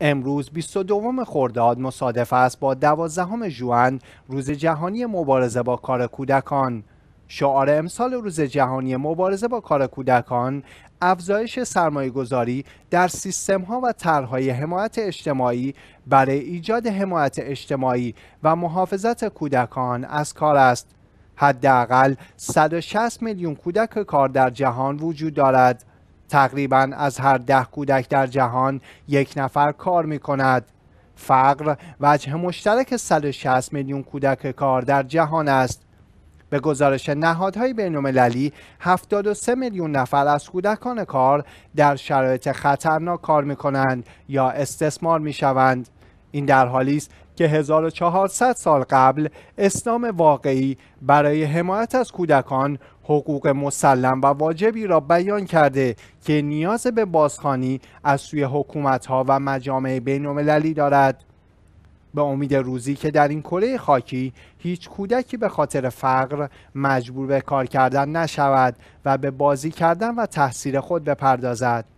امروز 22 خرداد مصادف است با 12 ژوئن روز جهانی مبارزه با کار کودکان شعار امسال روز جهانی مبارزه با کار کودکان افزایش سرمایهگذاری در سیستم ها و طرحهای حمایت اجتماعی برای ایجاد حمایت اجتماعی و محافظت کودکان از کار است حداقل 160 میلیون کودک کار در جهان وجود دارد تقریبا از هر ده کودک در جهان یک نفر کار می کند فقر وجه مشترک 160 میلیون کودک کار در جهان است به گزارش نهادهای بینالمللی 73 میلیون نفر از کودکان کار در شرایط خطرناک کار می کنند یا استثمار می شوند. این در حالی است که 1400 سال قبل اسلام واقعی برای حمایت از کودکان حقوق مسلم و واجبی را بیان کرده که نیاز به بازخانی از سوی حکومتها و مجامع بین‌المللی دارد. به امید روزی که در این کره خاکی هیچ کودکی به خاطر فقر مجبور به کار کردن نشود و به بازی کردن و تحصیل خود بپردازد.